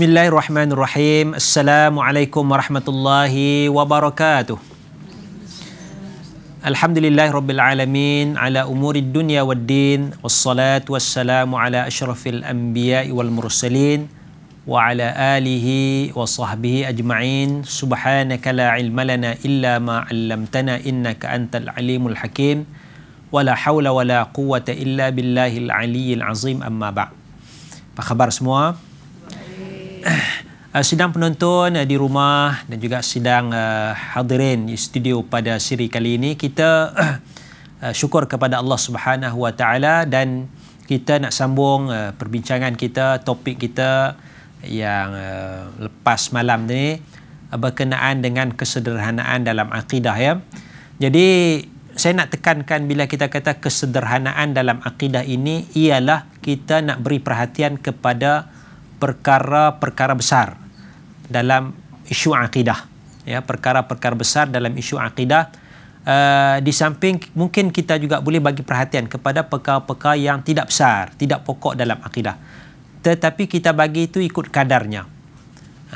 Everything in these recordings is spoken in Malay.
بسم الله الرحمن الرحيم السلام عليكم ورحمة الله وبركاته الحمد لله رب العالمين على أمور الدنيا والدين والصلاة والسلام على أشرف الأنبياء والمرسلين وعلى آله وصحبه أجمعين سبحانك لا علم لنا إلا ما علمتنا إنك أنت العليم الحكيم ولا حول ولا قوة إلا بالله العلي العظيم أما بعد فخبر semua Eh, eh, sidang penonton eh, di rumah dan juga sidang hadirin di studio pada siri kali ini kita syukur kepada Allah Subhanahu Wa Taala dan kita nak sambung perbincangan kita topik kita yang lepas malam ni berkenaan dengan kesederhanaan dalam akidah ya. Jadi saya nak tekankan bila kita kata kesederhanaan dalam akidah ini ialah kita nak beri perhatian kepada perkara-perkara besar dalam isu akidah ya perkara-perkara besar dalam isu akidah uh, di samping mungkin kita juga boleh bagi perhatian kepada perkara-perkara yang tidak besar tidak pokok dalam akidah tetapi kita bagi itu ikut kadarnya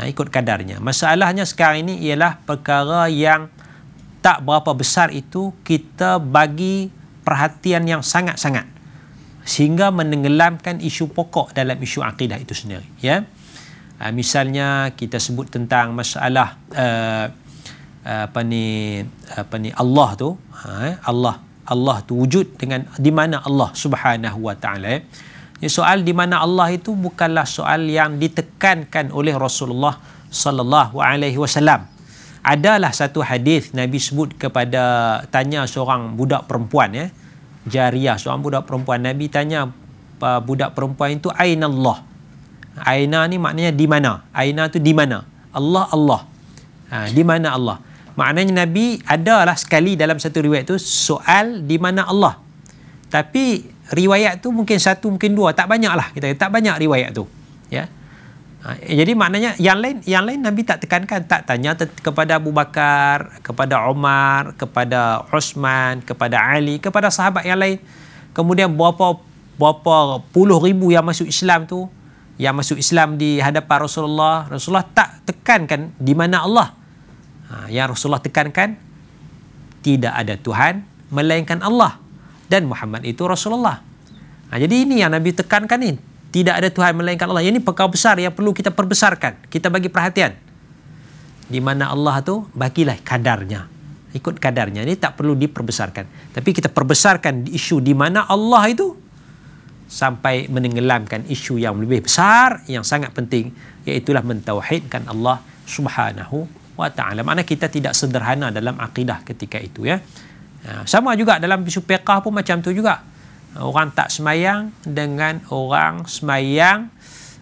ha, ikut kadarnya masalahnya sekarang ini ialah perkara yang tak berapa besar itu kita bagi perhatian yang sangat-sangat sehingga menenggelamkan isu pokok dalam isu akidah itu sendiri ya uh, misalnya kita sebut tentang masalah uh, apa ni apa ni Allah tu ha, eh, Allah Allah tu wujud dengan di mana Allah Subhanahu wa taala ya. ya soal di mana Allah itu bukanlah soal yang ditekankan oleh Rasulullah sallallahu alaihi wasallam adalah satu hadis Nabi sebut kepada tanya seorang budak perempuan ya jariah seorang budak perempuan nabi tanya uh, budak perempuan itu Allah. aina ni maknanya di mana aina tu di mana Allah Allah ha, di mana Allah maknanya nabi adalah sekali dalam satu riwayat tu soal di mana Allah tapi riwayat tu mungkin satu mungkin dua tak banyak lah kita tak banyak riwayat tu ya yeah? Ha, jadi maknanya yang lain yang lain Nabi tak tekankan tak tanya te- kepada Abu Bakar, kepada Omar, kepada Osman, kepada Ali, kepada sahabat yang lain. Kemudian berapa berapa puluh ribu yang masuk Islam tu yang masuk Islam di hadapan Rasulullah. Rasulullah tak tekankan di mana Allah. Ha, yang Rasulullah tekankan tidak ada Tuhan melainkan Allah dan Muhammad itu Rasulullah. Ha, jadi ini yang Nabi tekankan ini tidak ada Tuhan melainkan Allah. Ini perkara besar yang perlu kita perbesarkan. Kita bagi perhatian. Di mana Allah tu bagilah kadarnya. Ikut kadarnya. Ini tak perlu diperbesarkan. Tapi kita perbesarkan isu di mana Allah itu sampai menenggelamkan isu yang lebih besar, yang sangat penting, iaitulah mentauhidkan Allah subhanahu wa ta'ala. Mana kita tidak sederhana dalam akidah ketika itu. ya. Ah, sama juga dalam isu pekah pun macam tu juga orang tak semayang dengan orang semayang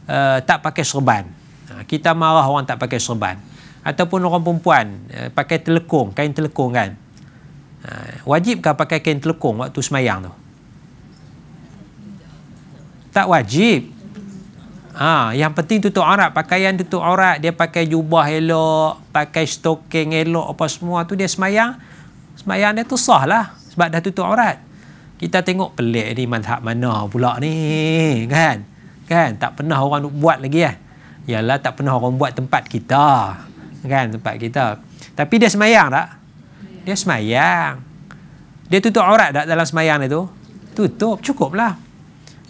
uh, tak pakai serban. Ha, kita marah orang tak pakai serban. Ataupun orang perempuan uh, pakai telekung, kain telekung kan. Uh, wajibkah pakai kain telekung waktu semayang tu? Tak wajib. Ha, yang penting tutup aurat. Pakaian tutup aurat, dia pakai jubah elok, pakai stoking elok, apa semua tu dia semayang. Semayang dia tu sah lah sebab dah tutup aurat kita tengok pelik ni mazhab mana pula ni kan kan tak pernah orang buat lagi eh ialah tak pernah orang buat tempat kita kan tempat kita tapi dia semayang tak dia semayang dia tutup aurat tak dalam semayang dia tu tutup lah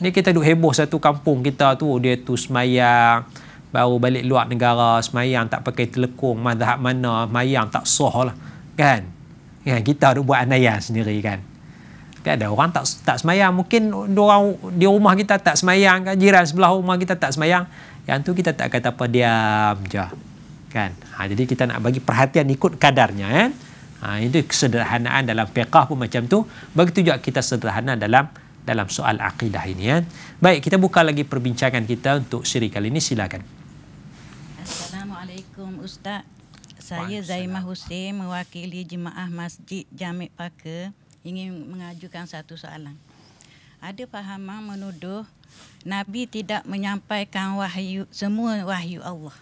ni kita duduk heboh satu kampung kita tu dia tu semayang baru balik luar negara semayang tak pakai telekung mazhab mana semayang tak sah lah kan kan kita ada buat anayan sendiri kan kan ada orang tak tak semayang mungkin orang di rumah kita tak semayang kan jiran sebelah rumah kita tak semayang yang tu kita tak kata apa diam je kan ha, jadi kita nak bagi perhatian ikut kadarnya kan ha, itu kesederhanaan dalam fiqah pun macam tu begitu juga kita sederhana dalam dalam soal akidah ini kan baik kita buka lagi perbincangan kita untuk siri kali ini silakan Assalamualaikum Ustaz saya Zaimah Hussein mewakili jemaah Masjid Jamek Pakar ingin mengajukan satu soalan. Ada fahaman menuduh Nabi tidak menyampaikan wahyu semua wahyu Allah.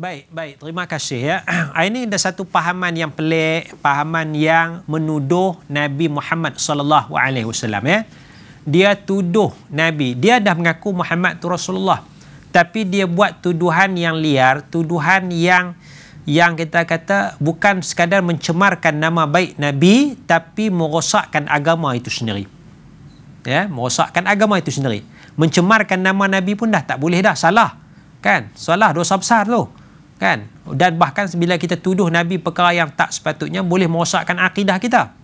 Baik, baik. Terima kasih ya. Ah, ini ada satu pahaman yang pelik, pahaman yang menuduh Nabi Muhammad sallallahu alaihi wasallam ya. Dia tuduh Nabi, dia dah mengaku Muhammad tu Rasulullah. Tapi dia buat tuduhan yang liar, tuduhan yang yang kita kata bukan sekadar mencemarkan nama baik Nabi tapi merosakkan agama itu sendiri. Ya, merosakkan agama itu sendiri. Mencemarkan nama Nabi pun dah tak boleh dah, salah. Kan? Salah dosa besar tu. Kan? Dan bahkan bila kita tuduh Nabi perkara yang tak sepatutnya boleh merosakkan akidah kita.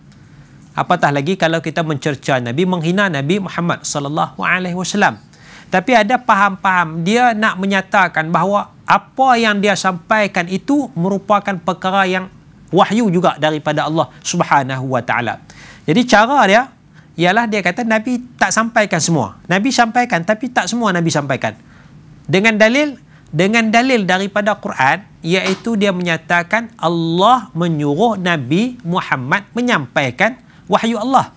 Apatah lagi kalau kita mencerca Nabi, menghina Nabi Muhammad sallallahu alaihi wasallam. Tapi ada paham-paham dia nak menyatakan bahawa apa yang dia sampaikan itu merupakan perkara yang wahyu juga daripada Allah Subhanahu wa taala. Jadi cara dia ialah dia kata Nabi tak sampaikan semua. Nabi sampaikan tapi tak semua Nabi sampaikan. Dengan dalil dengan dalil daripada Quran iaitu dia menyatakan Allah menyuruh Nabi Muhammad menyampaikan wahyu Allah.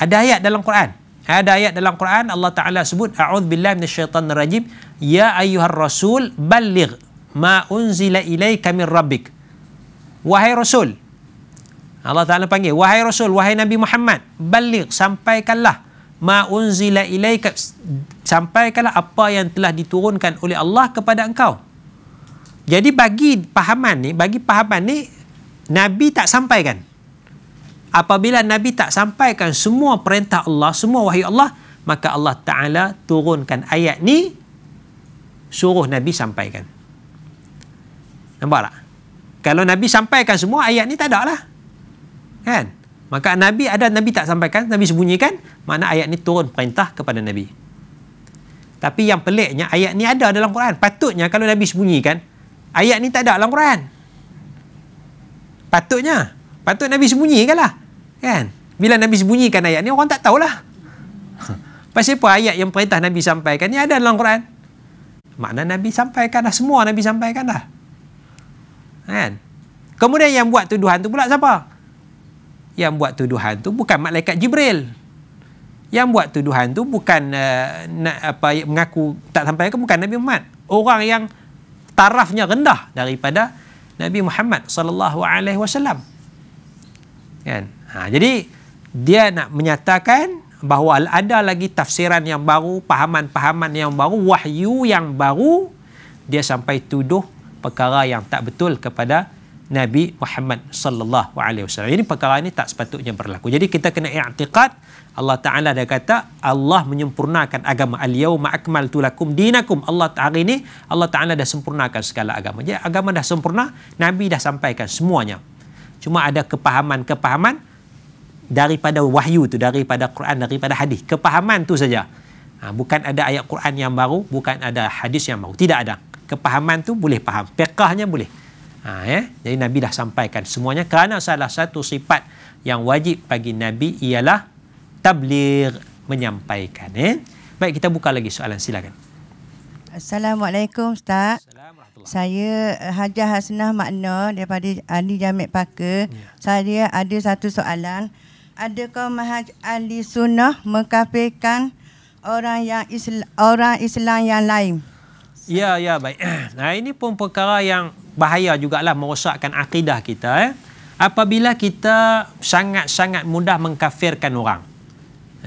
Ada ayat dalam Quran ada ayat dalam Quran Allah Taala sebut a'udz billahi minasyaitonir rajim ya ayyuhar rasul balligh ma unzila ilaika min rabbik wahai rasul Allah Taala panggil wahai rasul wahai nabi Muhammad balligh sampaikanlah ma unzila ilaika sampaikanlah apa yang telah diturunkan oleh Allah kepada engkau jadi bagi pahaman ni bagi pahaman ni nabi tak sampaikan apabila Nabi tak sampaikan semua perintah Allah, semua wahyu Allah, maka Allah Ta'ala turunkan ayat ni, suruh Nabi sampaikan. Nampak tak? Kalau Nabi sampaikan semua, ayat ni tak ada lah. Kan? Maka Nabi ada, Nabi tak sampaikan, Nabi sembunyikan, mana ayat ni turun perintah kepada Nabi. Tapi yang peliknya, ayat ni ada dalam Quran. Patutnya kalau Nabi sembunyikan, ayat ni tak ada dalam Quran. Patutnya. Patut Nabi sembunyikan lah. Kan? Bila Nabi sembunyikan ayat ni, orang tak tahulah. Pasal apa ayat yang perintah Nabi sampaikan ni ada dalam Quran. Makna Nabi sampaikan dah. Semua Nabi sampaikan dah. Kan? Kemudian yang buat tuduhan tu pula siapa? Yang buat tuduhan tu bukan Malaikat Jibril. Yang buat tuduhan tu bukan uh, nak, apa mengaku tak sampai ke bukan Nabi Muhammad. Orang yang tarafnya rendah daripada Nabi Muhammad sallallahu alaihi wasallam. Kan? Ha, jadi dia nak menyatakan bahawa ada lagi tafsiran yang baru, pahaman-pahaman yang baru, wahyu yang baru, dia sampai tuduh perkara yang tak betul kepada Nabi Muhammad sallallahu alaihi wasallam. Ini perkara ini tak sepatutnya berlaku. Jadi kita kena i'tiqad Allah Taala dah kata Allah menyempurnakan agama al-yauma akmaltu lakum dinakum. Allah hari ini Allah Taala dah sempurnakan segala agama. Jadi agama dah sempurna, Nabi dah sampaikan semuanya. Cuma ada kepahaman-kepahaman kepahaman kepahaman daripada wahyu tu daripada Quran daripada hadis kepahaman tu saja ha, bukan ada ayat Quran yang baru bukan ada hadis yang baru tidak ada kepahaman tu boleh faham fiqahnya boleh ha, ya? jadi Nabi dah sampaikan semuanya kerana salah satu sifat yang wajib bagi Nabi ialah tablir menyampaikan ya? baik kita buka lagi soalan silakan Assalamualaikum Ustaz saya eh, Hajah Hasnah Makna daripada Adi Jamek Paka. Ya. Saya ada satu soalan. Adakah Mahaj Ahli Sunnah mengkafirkan orang yang Islam, orang Islam yang lain? Ya, ya, baik. Nah, ini pun perkara yang bahaya jugalah merosakkan akidah kita. Eh? Apabila kita sangat-sangat mudah mengkafirkan orang.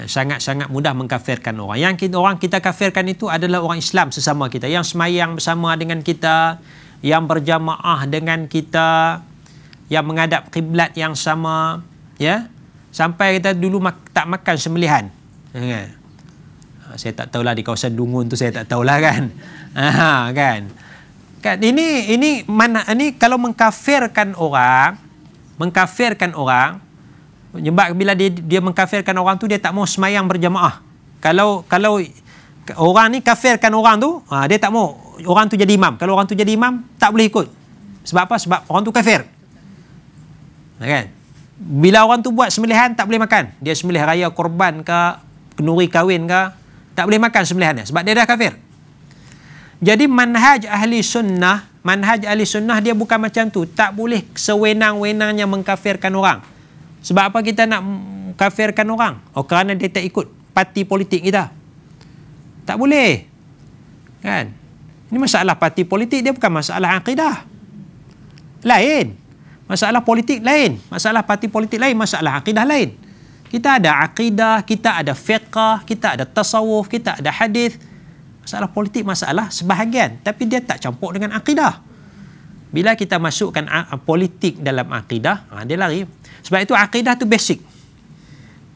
Eh, sangat-sangat mudah mengkafirkan orang. Yang kita, orang kita kafirkan itu adalah orang Islam sesama kita. Yang semayang bersama dengan kita. Yang berjamaah dengan kita. Yang menghadap kiblat yang sama. Ya sampai kita dulu mak tak makan semelihan. Kan? Ah, saya tak tahulah di kawasan Dungun tu saya tak tahulah kan. Ha kan. Kan ini ini mana ini kalau mengkafirkan orang, mengkafirkan orang Nyebab bila dia, dia mengkafirkan orang tu dia tak mau semayang berjamaah. Kalau kalau orang ni kafirkan orang tu, ha, dia tak mau orang tu jadi imam. Kalau orang tu jadi imam, tak boleh ikut. Sebab apa? Sebab orang tu kafir. Kan? bila orang tu buat sembelihan tak boleh makan. Dia sembelih raya korban ke, kenuri kahwin ke, tak boleh makan sembelihannya sebab dia dah kafir. Jadi manhaj ahli sunnah, manhaj ahli sunnah dia bukan macam tu. Tak boleh sewenang-wenangnya mengkafirkan orang. Sebab apa kita nak kafirkan orang? Oh kerana dia tak ikut parti politik kita. Tak boleh. Kan? Ini masalah parti politik dia bukan masalah akidah. Lain. Masalah politik lain, masalah parti politik lain, masalah akidah lain. Kita ada akidah, kita ada fiqah, kita ada tasawuf, kita ada hadis. Masalah politik masalah sebahagian, tapi dia tak campur dengan akidah. Bila kita masukkan politik dalam akidah, ha, dia lari. Sebab itu akidah tu basic.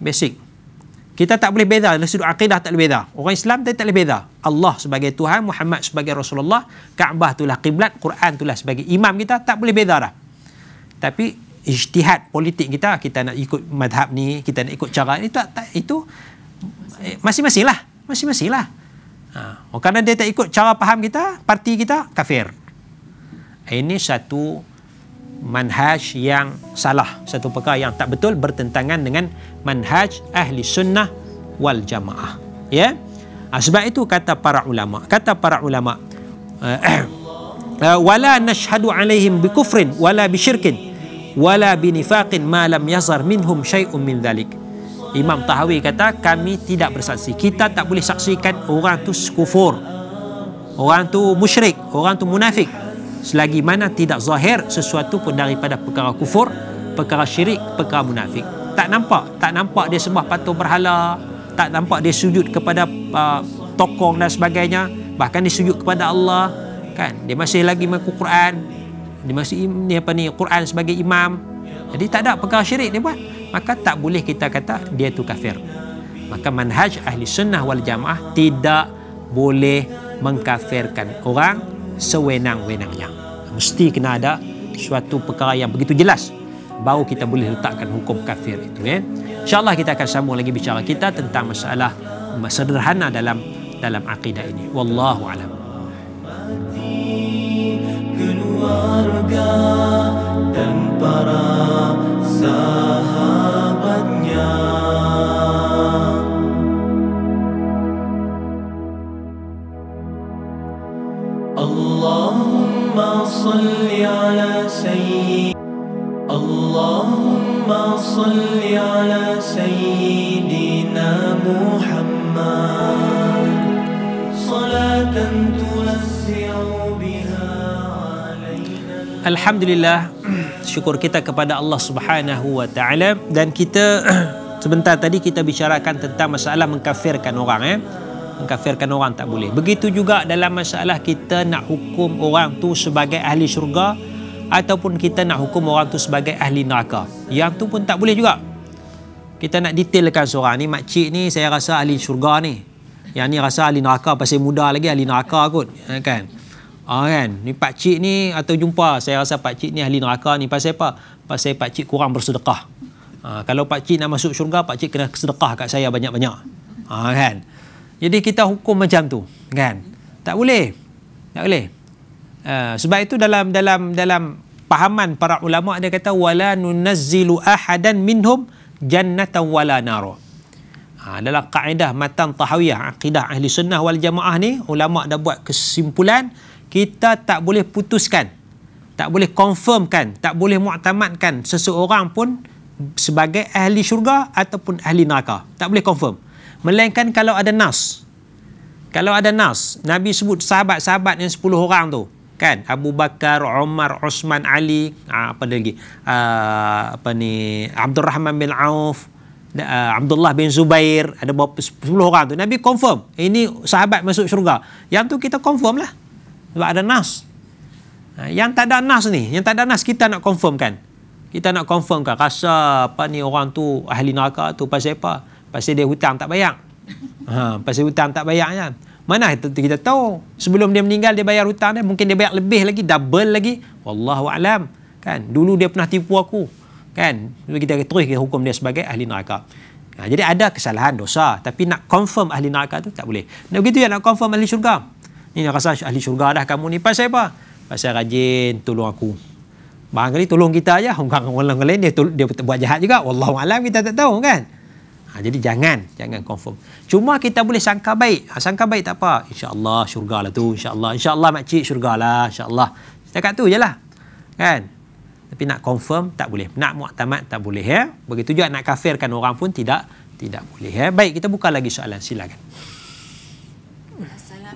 Basic. Kita tak boleh beza dari sudut akidah tak boleh beza. Orang Islam tak boleh beza. Allah sebagai Tuhan, Muhammad sebagai Rasulullah, Kaabah itulah qiblat, Quran itulah sebagai imam kita tak boleh beza dah tapi ijtihad politik kita kita nak ikut madhab ni kita nak ikut cara ni tak, tak itu masing-masing lah masing-masing lah ha. Oh, kerana dia tak ikut cara faham kita parti kita kafir ini satu manhaj yang salah satu perkara yang tak betul bertentangan dengan manhaj ahli sunnah wal jamaah ya ha, sebab itu kata para ulama kata para ulama eh, eh, wala nashhadu alaihim bikufrin wala bisyirkin wala binifaqin ma lam yazhar minhum syai'un min dhalik Imam Tahawi kata kami tidak bersaksi kita tak boleh saksikan orang tu kufur orang tu musyrik orang tu munafik selagi mana tidak zahir sesuatu pun daripada perkara kufur perkara syirik perkara munafik tak nampak tak nampak dia sembah patung berhala tak nampak dia sujud kepada uh, tokong dan sebagainya bahkan dia sujud kepada Allah kan dia masih lagi mengaku Quran dia masih ni apa ni Quran sebagai imam jadi tak ada perkara syirik dia buat maka tak boleh kita kata dia tu kafir maka manhaj ahli sunnah wal jamaah tidak boleh mengkafirkan orang sewenang-wenangnya mesti kena ada suatu perkara yang begitu jelas baru kita boleh letakkan hukum kafir itu ya eh. insya Allah kita akan sambung lagi bicara kita tentang masalah sederhana dalam dalam akidah ini wallahu alam keluarga dan para sahabatnya Allahumma salli ala sayyid Allahumma salli ala sayyidina Muhammad صلاة تنسي Alhamdulillah syukur kita kepada Allah Subhanahu wa taala dan kita sebentar tadi kita bicarakan tentang masalah mengkafirkan orang eh mengkafirkan orang tak boleh begitu juga dalam masalah kita nak hukum orang tu sebagai ahli syurga ataupun kita nak hukum orang tu sebagai ahli neraka yang tu pun tak boleh juga kita nak detailkan seorang ni makcik ni saya rasa ahli syurga ni yang ni rasa ahli neraka pasal muda lagi ahli neraka kot eh, kan Ha, kan? Ni pak cik ni atau jumpa saya rasa pak cik ni ahli neraka ni pasal apa? Pasal pak cik kurang bersedekah. Ha, kalau pak cik nak masuk syurga, pak cik kena sedekah kat saya banyak-banyak. Ha, kan? Jadi kita hukum macam tu, kan? Tak boleh. Tak boleh. Uh, sebab itu dalam dalam dalam pahaman para ulama dia kata wala nunazzilu ahadan minhum jannatan wala nar. Ha, dalam kaedah matan tahawiyah akidah ahli sunnah wal jamaah ni ulama dah buat kesimpulan kita tak boleh putuskan tak boleh confirmkan tak boleh muktamadkan seseorang pun sebagai ahli syurga ataupun ahli neraka tak boleh confirm melainkan kalau ada nas kalau ada nas nabi sebut sahabat-sahabat yang 10 orang tu kan Abu Bakar, Umar, Osman, Ali, ah, apa lagi? Ah, apa ni? Abdul Rahman bin Auf, ah, Abdullah bin Zubair, ada berapa 10 orang tu. Nabi confirm ini sahabat masuk syurga. Yang tu kita confirm lah. Sebab ada nas. Ha, yang tak ada nas ni, yang tak ada nas kita nak confirmkan. Kita nak confirmkan rasa apa ni orang tu ahli neraka tu pasal apa? Pasal dia hutang tak bayar. Ha, pasal hutang tak bayar kan. Mana kita, kita tahu sebelum dia meninggal dia bayar hutang dia mungkin dia bayar lebih lagi double lagi. Wallahu alam. Kan? Dulu dia pernah tipu aku. Kan? Jadi kita terus kita hukum dia sebagai ahli neraka. Ha, jadi ada kesalahan dosa tapi nak confirm ahli neraka tu tak boleh. Nak begitu ya nak confirm ahli syurga. Ni dah rasa ahli syurga dah kamu ni pasal apa? Pasal rajin tolong aku. Bang kali tolong kita aja. Orang orang lain dia, dia buat jahat juga. Wallahu alam kita tak tahu kan. Ha, jadi jangan, jangan confirm. Cuma kita boleh sangka baik. Ha, sangka baik tak apa. Insya-Allah lah tu. Insya-Allah. Insya-Allah mak cik syurgalah. Insya-Allah. Cakap tu jelah. Kan? Tapi nak confirm tak boleh. Nak muktamad tak boleh ya. Begitu juga nak kafirkan orang pun tidak tidak boleh ya. Baik, kita buka lagi soalan silakan. Okay.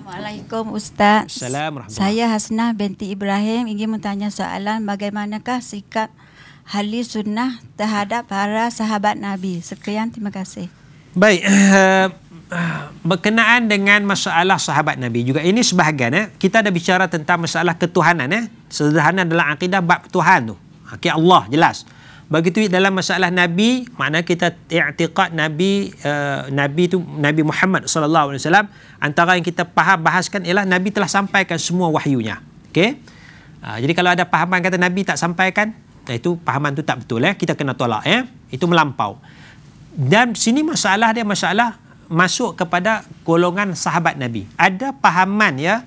Assalamualaikum Ustaz. Assalamualaikum. Saya Hasnah binti Ibrahim ingin bertanya soalan bagaimanakah sikap Ahli Sunnah terhadap para sahabat Nabi. Sekian, terima kasih. Baik, uh, berkenaan dengan masalah sahabat Nabi juga ini sebahagian. Eh? Kita ada bicara tentang masalah ketuhanan. Eh? Sederhana dalam akidah bab Tuhan tu. Okay, Allah jelas begitu dalam masalah nabi makna kita i'tiqad nabi uh, nabi tu nabi Muhammad sallallahu alaihi wasallam antara yang kita faham bahaskan ialah nabi telah sampaikan semua wahyunya okey uh, jadi kalau ada pahaman kata nabi tak sampaikan eh, itu pahaman tu tak betul eh kita kena tolak eh itu melampau dan sini masalah dia masalah masuk kepada golongan sahabat nabi ada pahaman ya uh,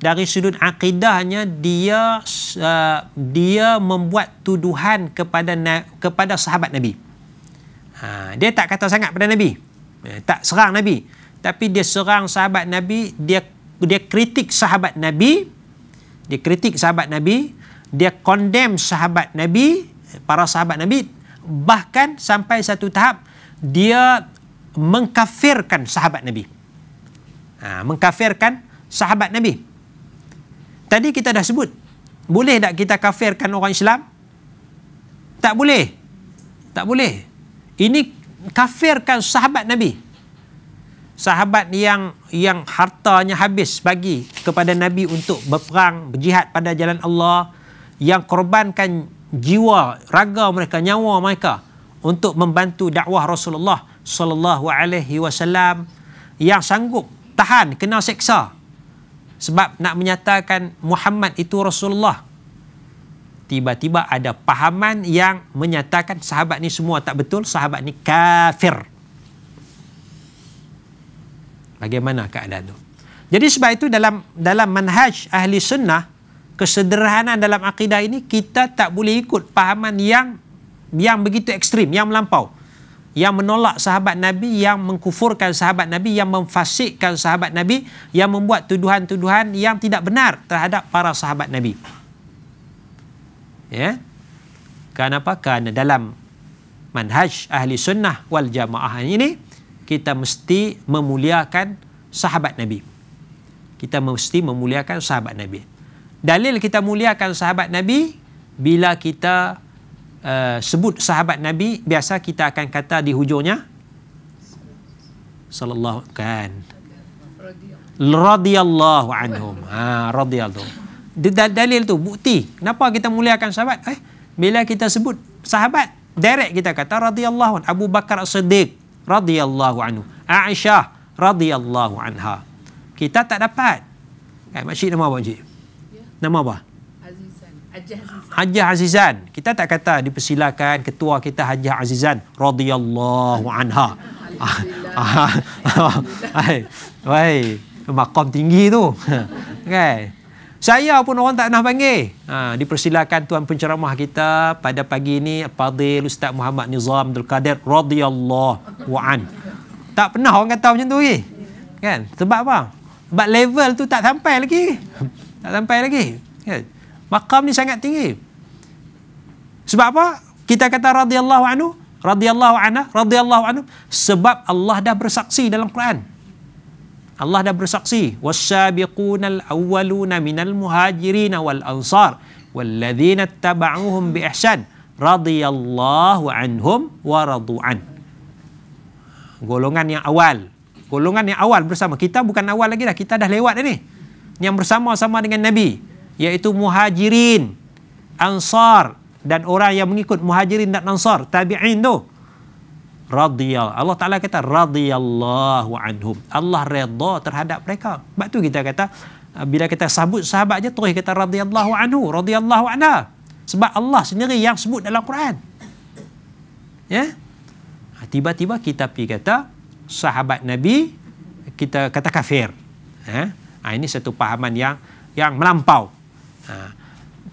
dari sudut akidahnya dia uh, dia membuat tuduhan kepada kepada sahabat Nabi. Ha, dia tak kata sangat pada Nabi. Eh, tak serang Nabi. Tapi dia serang sahabat Nabi, dia dia kritik sahabat Nabi, dia kritik sahabat Nabi, dia condemn sahabat Nabi, para sahabat Nabi bahkan sampai satu tahap dia mengkafirkan sahabat Nabi. Ha, mengkafirkan sahabat Nabi. Tadi kita dah sebut, boleh tak kita kafirkan orang Islam? Tak boleh. Tak boleh. Ini kafirkan sahabat Nabi. Sahabat yang yang hartanya habis bagi kepada Nabi untuk berperang, berjihad pada jalan Allah, yang korbankan jiwa, raga mereka, nyawa mereka untuk membantu dakwah Rasulullah sallallahu alaihi wasallam yang sanggup tahan kena seksa sebab nak menyatakan Muhammad itu Rasulullah. Tiba-tiba ada pahaman yang menyatakan sahabat ni semua tak betul, sahabat ni kafir. Bagaimana keadaan tu? Jadi sebab itu dalam dalam manhaj ahli sunnah, kesederhanaan dalam akidah ini kita tak boleh ikut pahaman yang yang begitu ekstrim, yang melampau yang menolak sahabat Nabi, yang mengkufurkan sahabat Nabi, yang memfasikkan sahabat Nabi, yang membuat tuduhan-tuduhan yang tidak benar terhadap para sahabat Nabi. Ya? apa? Kerana dalam manhaj ahli sunnah wal jamaah ini, kita mesti memuliakan sahabat Nabi. Kita mesti memuliakan sahabat Nabi. Dalil kita muliakan sahabat Nabi, bila kita uh, sebut sahabat Nabi biasa kita akan kata di hujungnya sallallahu kan radhiyallahu anhum ha radhiyallahu dalil tu bukti kenapa kita muliakan sahabat eh bila kita sebut sahabat direct kita kata radhiyallahu Abu Bakar As-Siddiq radhiyallahu anhu Aisyah radhiyallahu anha kita tak dapat eh, mak nama apa cik nama apa Hajah Azizan. Kita tak kata dipersilakan ketua kita Hajah Azizan radhiyallahu anha. Hai. Wei, makam tinggi tu. Okey. Kan? Saya pun orang tak pernah panggil. Ha, dipersilakan tuan penceramah kita pada pagi ini Fadil Ustaz Muhammad Nizam Abdul Kadir radhiyallahu an. Tak pernah orang kata macam tu lagi. Kan? Sebab apa? Sebab level tu tak sampai lagi. tak sampai lagi. Kan? Yeah. Makam ni sangat tinggi. Sebab apa? Kita kata radhiyallahu anhu, radhiyallahu anha, radhiyallahu anhu sebab Allah dah bersaksi dalam Quran. Allah dah bersaksi wasabiquna alawwaluna minal muhajirin wal ansar walladzina ittaba'uuhum biihsan radhiyallahu anhum wa radu'an. Golongan yang awal, golongan yang awal bersama kita bukan awal lagi dah, kita dah lewat dah ni. Yang bersama-sama dengan Nabi, iaitu muhajirin, ansar dan orang yang mengikut muhajirin dan ansar, tabi'in tu. Radiyal. Allah Ta'ala kata, radiyallahu anhum. Allah redha terhadap mereka. Sebab tu kita kata, bila kita sebut sahabat je, terus kata radiyallahu anhu, radiyallahu anna. Sebab Allah sendiri yang sebut dalam Quran. Ya? Yeah? Ha, tiba-tiba kita pergi kata, sahabat Nabi, kita kata kafir. Ha? Ha, ini satu pahaman yang yang melampau. Ha.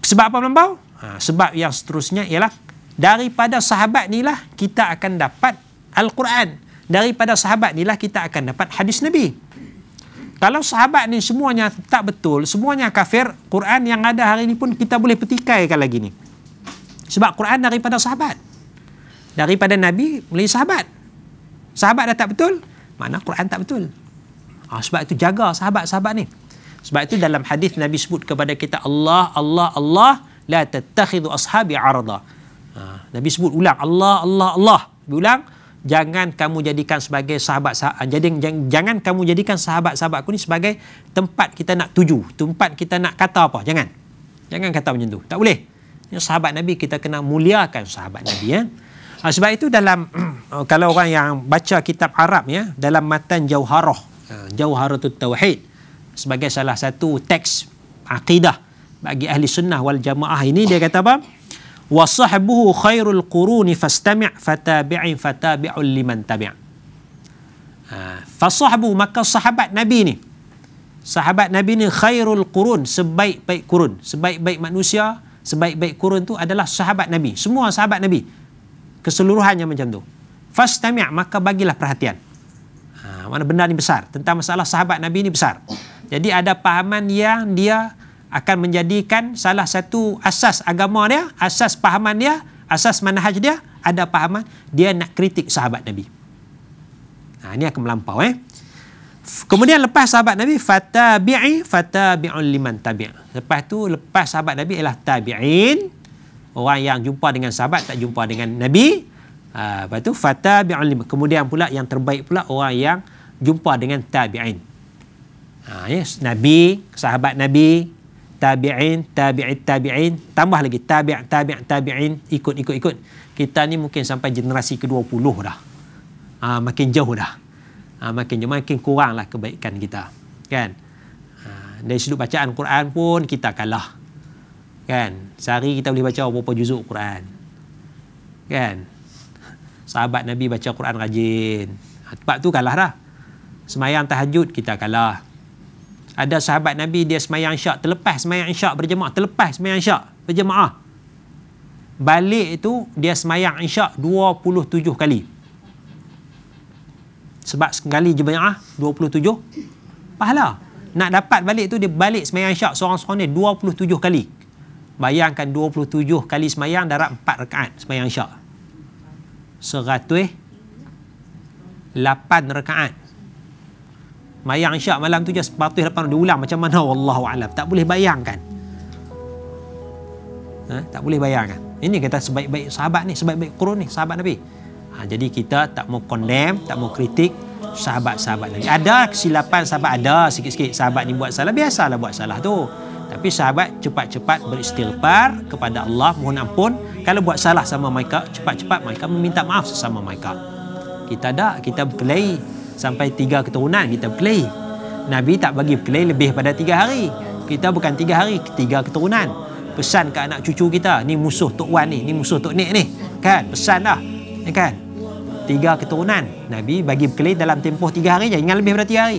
Sebab apa melampau? Ha. Sebab yang seterusnya ialah daripada sahabat inilah kita akan dapat Al-Quran. Daripada sahabat inilah kita akan dapat hadis Nabi. Kalau sahabat ni semuanya tak betul, semuanya kafir, Quran yang ada hari ini pun kita boleh petikaikan lagi ni. Sebab Quran daripada sahabat. Daripada Nabi melalui sahabat. Sahabat dah tak betul, mana Quran tak betul. Ha, sebab itu jaga sahabat-sahabat ni. Sebab itu dalam hadis Nabi sebut kepada kita Allah Allah Allah la tattakhidhu ashabi arda. Ha, Nabi sebut ulang Allah Allah Allah. Nabi ulang jangan kamu jadikan sebagai sahabat sahabat jadi jangan kamu jadikan sahabat-sahabatku ni sebagai tempat kita nak tuju, tempat kita nak kata apa. Jangan. Jangan kata macam tu. Tak boleh. Ini sahabat Nabi kita kena muliakan sahabat Nabi ya. Ha, sebab itu dalam kalau orang yang baca kitab Arab ya dalam matan Jauharah. Ha, Jauharatul Tauhid sebagai salah satu teks akidah bagi ahli sunnah wal jamaah ini dia kata apa wa sahbuhu khairul quruni fastami' fatabi'in fatabi'ul liman tabi' ha, fasahbu maka sahabat nabi ni sahabat nabi ni khairul qurun sebaik-baik qurun sebaik-baik manusia sebaik-baik qurun tu adalah sahabat nabi semua sahabat nabi keseluruhannya macam tu fastami' maka bagilah perhatian ha, mana benda ni besar tentang masalah sahabat nabi ni besar jadi ada pahaman yang dia akan menjadikan salah satu asas agama dia, asas pahaman dia, asas manhaj dia, ada pahaman dia nak kritik sahabat Nabi. Nah, ha, ini akan melampau eh. Kemudian lepas sahabat Nabi fatabi'i fatabi'un liman tabi'. Lepas tu lepas sahabat Nabi ialah tabi'in. Orang yang jumpa dengan sahabat tak jumpa dengan Nabi. Ah, uh, lepas tu fatabi'un liman. Kemudian pula yang terbaik pula orang yang jumpa dengan tabi'in. Ha, yes. Nabi, sahabat Nabi, tabi'in, tabi'in, tabi'in. Tambah lagi, tabi'in, tabi'in, tabi'in. Ikut, ikut, ikut. Kita ni mungkin sampai generasi ke-20 dah. Ha, makin jauh dah. Ha, makin jauh, makin kurang lah kebaikan kita. Kan? Ha, dari sudut bacaan Quran pun kita kalah. Kan? Sehari kita boleh baca berapa juzuk Quran. Kan? Sahabat Nabi baca Quran rajin. Sebab tu kalah dah. Semayang tahajud kita kalah. Ada sahabat Nabi dia semayang syak Terlepas semayang syak berjemaah Terlepas semayang syak berjemaah Balik itu dia semayang isyak 27 kali Sebab sekali jemaah 27 Pahala Nak dapat balik tu dia balik semayang syak Seorang-seorang ni 27 kali Bayangkan 27 kali semayang Darab 4 rekaat semayang isyak 108 rekaat 108 Mayang isyak malam tu just patuh depan dia ulang macam mana wallahu alam. Tak boleh bayangkan. Ha? tak boleh bayangkan. Ini kata sebaik-baik sahabat ni, sebaik-baik kru ni, sahabat Nabi. Ha, jadi kita tak mau condemn, tak mau kritik sahabat-sahabat Nabi. Ada kesilapan sahabat ada sikit-sikit sahabat ni buat salah, biasalah buat salah tu. Tapi sahabat cepat-cepat beristighfar kepada Allah mohon ampun. Kalau buat salah sama mereka, cepat-cepat mereka meminta maaf sesama mereka. Kita dah kita berkelahi sampai tiga keturunan kita play. Nabi tak bagi play lebih pada tiga hari. Kita bukan tiga hari, tiga keturunan. Pesan ke anak cucu kita, ni musuh Tok Wan ni, ni musuh Tok Nik ni. Kan? Pesan dah. Ya kan? Tiga keturunan. Nabi bagi play dalam tempoh tiga hari je. Ingat lebih pada tiga hari.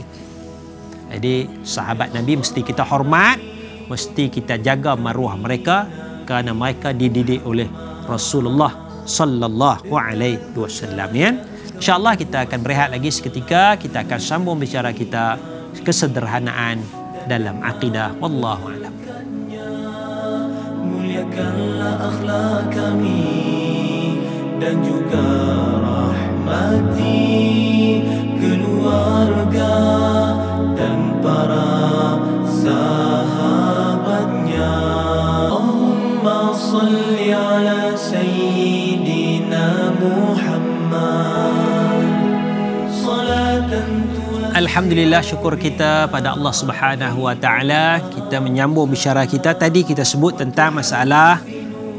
Jadi sahabat Nabi mesti kita hormat, mesti kita jaga maruah mereka kerana mereka dididik oleh Rasulullah sallallahu alaihi wasallam ya. InsyaAllah kita akan berehat lagi seketika Kita akan sambung bicara kita Kesederhanaan dalam aqidah. Wallahu'alam Muliakanlah akhlak kami Dan juga rahmati Keluarga dan para sahabatnya Allah salli ala Alhamdulillah syukur kita pada Allah Subhanahu Wa Taala. Kita menyambung bicara kita tadi kita sebut tentang masalah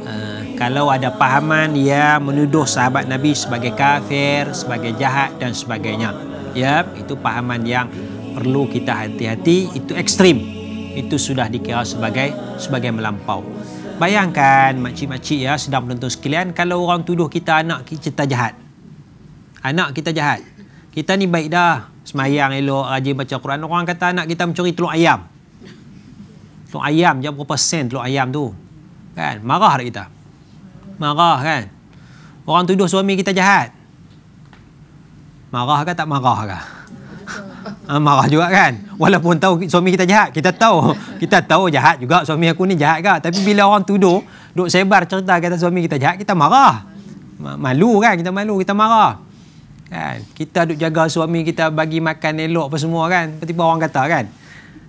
uh, kalau ada pahaman ya menuduh sahabat Nabi sebagai kafir, sebagai jahat dan sebagainya. Ya, itu pahaman yang perlu kita hati-hati, itu ekstrim. Itu sudah dikira sebagai sebagai melampau. Bayangkan makcik-makcik ya sedang menonton sekalian kalau orang tuduh kita anak kita jahat. Anak kita jahat. Kita ni baik dah, Semayang elok, rajin baca Quran. Orang kata anak kita mencuri telur ayam. Telur ayam je berapa sen telur ayam tu. Kan? Marah dah kita. Marah kan? Orang tuduh suami kita jahat. Marah ke tak marah ke? Ha, marah juga kan? Walaupun tahu suami kita jahat. Kita tahu. Kita tahu jahat juga suami aku ni jahat ke? Tapi bila orang tuduh, duk sebar cerita kata suami kita jahat, kita marah. Malu kan? Kita malu. Kita marah. Kita marah kan kita duk jaga suami kita bagi makan elok apa semua kan seperti tiba orang kata kan